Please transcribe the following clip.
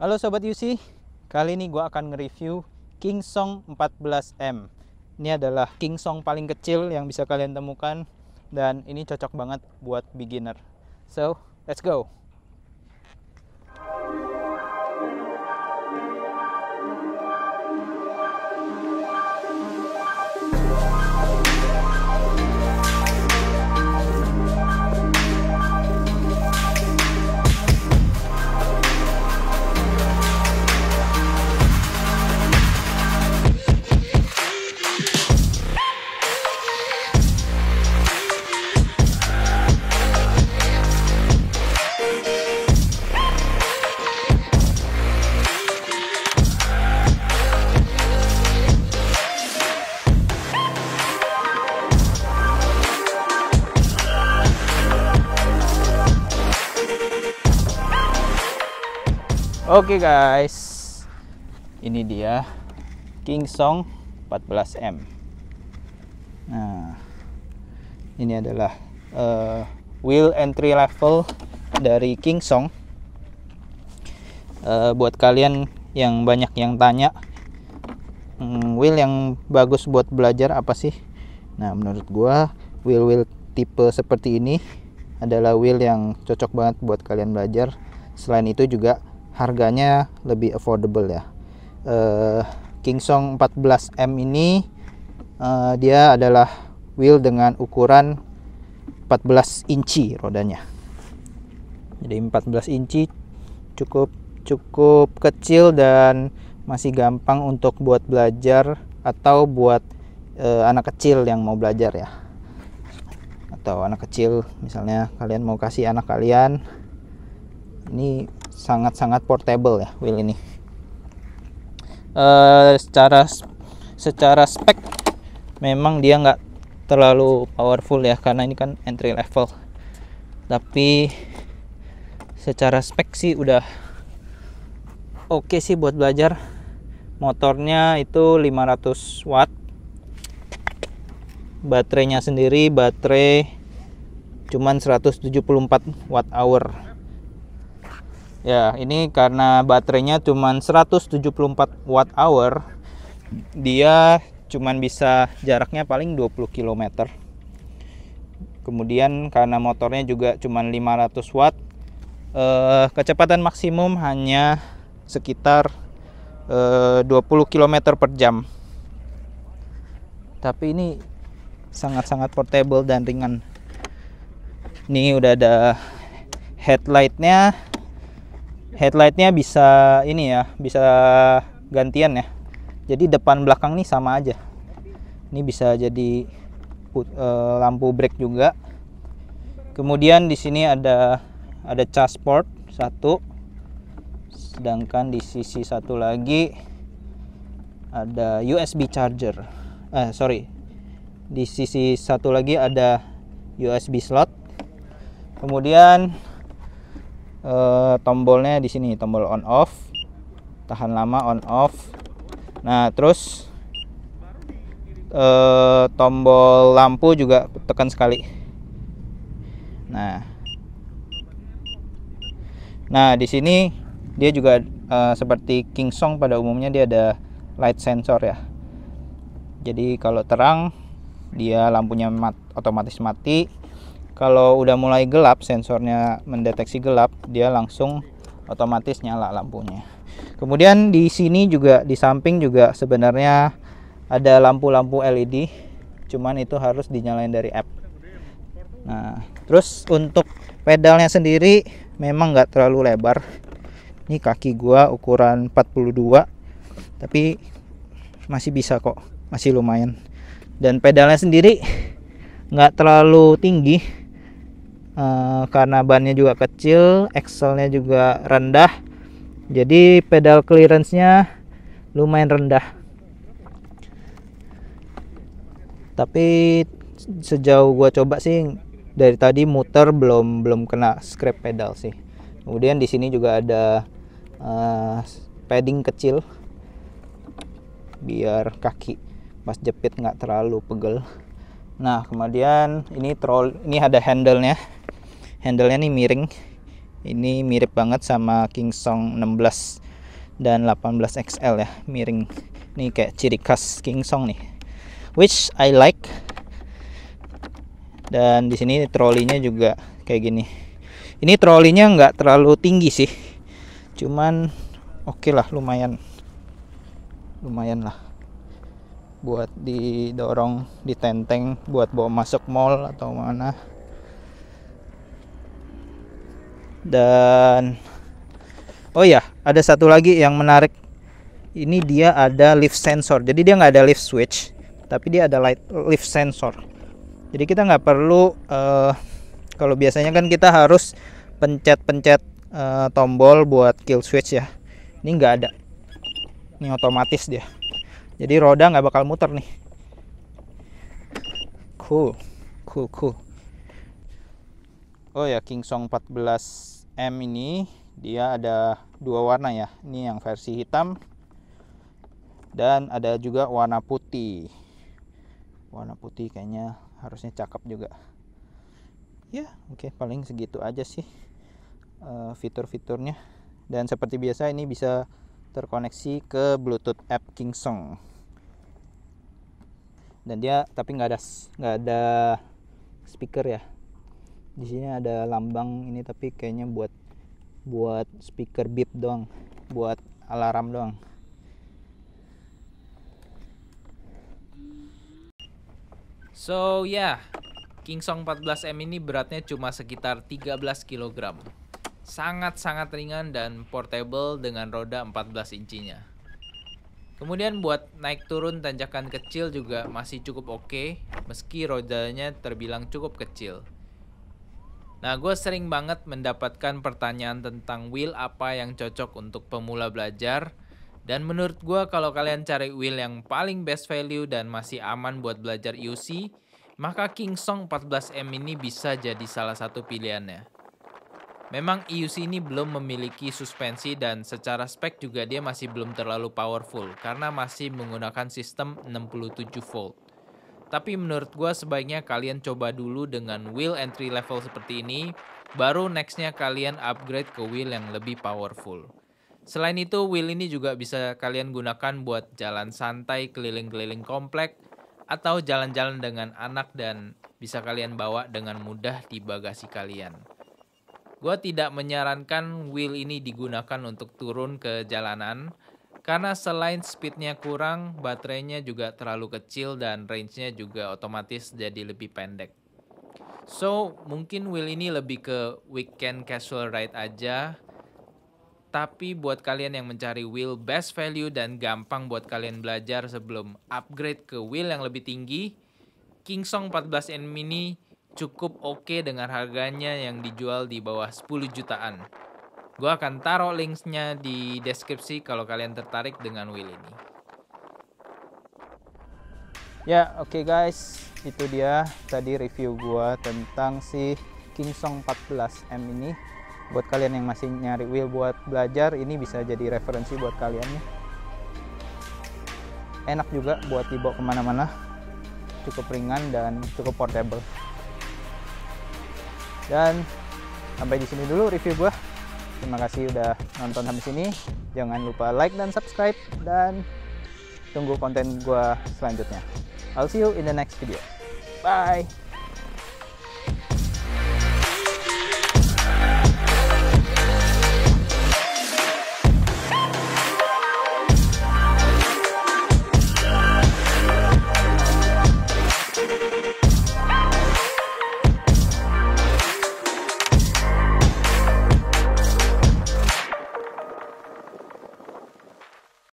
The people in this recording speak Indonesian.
Halo Sobat UC, kali ini gue akan nge-review King Song 14M Ini adalah King Song paling kecil yang bisa kalian temukan Dan ini cocok banget buat beginner So, let's go! Oke okay guys, ini dia King Song 14M. Nah, ini adalah uh, wheel entry level dari King Song. Uh, buat kalian yang banyak yang tanya, um, wheel yang bagus buat belajar apa sih? Nah, menurut gua wheel-wheel tipe seperti ini adalah wheel yang cocok banget buat kalian belajar. Selain itu juga harganya lebih affordable ya. Uh, eh, Kingsong 14M ini uh, dia adalah wheel dengan ukuran 14 inci rodanya. Jadi 14 inci cukup cukup kecil dan masih gampang untuk buat belajar atau buat uh, anak kecil yang mau belajar ya. Atau anak kecil misalnya kalian mau kasih anak kalian ini sangat-sangat portable ya wheel ini uh, secara secara spek memang dia nggak terlalu powerful ya karena ini kan entry level tapi secara spek sih udah oke okay sih buat belajar motornya itu 500 watt baterainya sendiri baterai cuman 174 watt hour Ya, ini karena baterainya cuma 174 watt hour, dia cuma bisa jaraknya paling 20 km. Kemudian karena motornya juga cuma 500 watt, eh, kecepatan maksimum hanya sekitar eh, 20 km per jam. Tapi ini sangat-sangat portable dan ringan. Ini udah ada headlightnya, headlightnya bisa ini ya bisa gantian ya jadi depan belakang nih sama aja ini bisa jadi put, e, lampu brake juga kemudian di sini ada ada charge port satu sedangkan di sisi satu lagi ada USB charger eh sorry di sisi satu lagi ada USB slot kemudian eh, tombolnya di sini tombol on off tahan lama on off nah terus eh, tombol lampu juga tekan sekali nah nah di sini dia juga eh, seperti King Song pada umumnya dia ada light sensor ya jadi kalau terang dia lampunya mat, otomatis mati kalau udah mulai gelap sensornya mendeteksi gelap dia langsung otomatis nyala lampunya kemudian di sini juga di samping juga sebenarnya ada lampu-lampu LED cuman itu harus dinyalain dari app nah terus untuk pedalnya sendiri memang nggak terlalu lebar ini kaki gua ukuran 42 tapi masih bisa kok masih lumayan dan pedalnya sendiri nggak terlalu tinggi Eh, karena bannya juga kecil axle-nya juga rendah jadi pedal clearance nya lumayan rendah tapi sejauh gua coba sih dari tadi muter belum belum kena scrap pedal sih kemudian di sini juga ada uh, padding kecil biar kaki pas jepit nggak terlalu pegel nah kemudian ini troll ini ada handle nya handlenya nih miring ini mirip banget sama King Song 16 dan 18 XL ya miring ini kayak ciri khas King Song nih which I like dan di sini trolinya juga kayak gini ini trolinya nggak terlalu tinggi sih cuman oke okay lah lumayan lumayan lah buat didorong ditenteng buat bawa masuk mall atau mana dan oh ya ada satu lagi yang menarik ini dia ada lift sensor jadi dia nggak ada lift switch tapi dia ada light lift sensor jadi kita nggak perlu uh, kalau biasanya kan kita harus pencet-pencet uh, tombol buat kill switch ya ini nggak ada ini otomatis dia jadi roda nggak bakal muter nih cool cool cool oh ya King Song 14M ini dia ada dua warna ya ini yang versi hitam dan ada juga warna putih warna putih kayaknya harusnya cakep juga ya oke okay, paling segitu aja sih eh, fitur-fiturnya dan seperti biasa ini bisa terkoneksi ke Bluetooth app King Song. dan dia tapi nggak ada nggak ada speaker ya di sini ada lambang ini tapi kayaknya buat buat speaker beep doang buat alarm doang so ya yeah, King Song 14M ini beratnya cuma sekitar 13 kg sangat-sangat ringan dan portable dengan roda 14 incinya Kemudian buat naik turun tanjakan kecil juga masih cukup oke, okay, meski rodanya terbilang cukup kecil. Nah, gue sering banget mendapatkan pertanyaan tentang wheel apa yang cocok untuk pemula belajar. Dan menurut gue kalau kalian cari wheel yang paling best value dan masih aman buat belajar UC, maka King Song 14M ini bisa jadi salah satu pilihannya. Memang EUC ini belum memiliki suspensi dan secara spek juga dia masih belum terlalu powerful karena masih menggunakan sistem 67 volt. Tapi menurut gue sebaiknya kalian coba dulu dengan wheel entry level seperti ini, baru nextnya kalian upgrade ke wheel yang lebih powerful. Selain itu, wheel ini juga bisa kalian gunakan buat jalan santai keliling-keliling komplek atau jalan-jalan dengan anak dan bisa kalian bawa dengan mudah di bagasi kalian. Gue tidak menyarankan wheel ini digunakan untuk turun ke jalanan karena selain speednya kurang, baterainya juga terlalu kecil dan range-nya juga otomatis jadi lebih pendek. So, mungkin wheel ini lebih ke weekend casual ride aja. Tapi buat kalian yang mencari wheel best value dan gampang buat kalian belajar sebelum upgrade ke wheel yang lebih tinggi, Kingsong 14N Mini cukup oke okay dengan harganya yang dijual di bawah 10 jutaan. Gue akan taruh linknya di deskripsi kalau kalian tertarik dengan wheel ini. Ya, oke okay guys. Itu dia tadi review gue tentang si Kingsong 14M ini. Buat kalian yang masih nyari wheel buat belajar, ini bisa jadi referensi buat kalian ya. Enak juga buat dibawa kemana-mana. Cukup ringan dan cukup portable. Dan sampai di sini dulu review gue. Terima kasih udah nonton sampai sini. Jangan lupa like dan subscribe dan tunggu konten gue selanjutnya. I'll see you in the next video. Bye.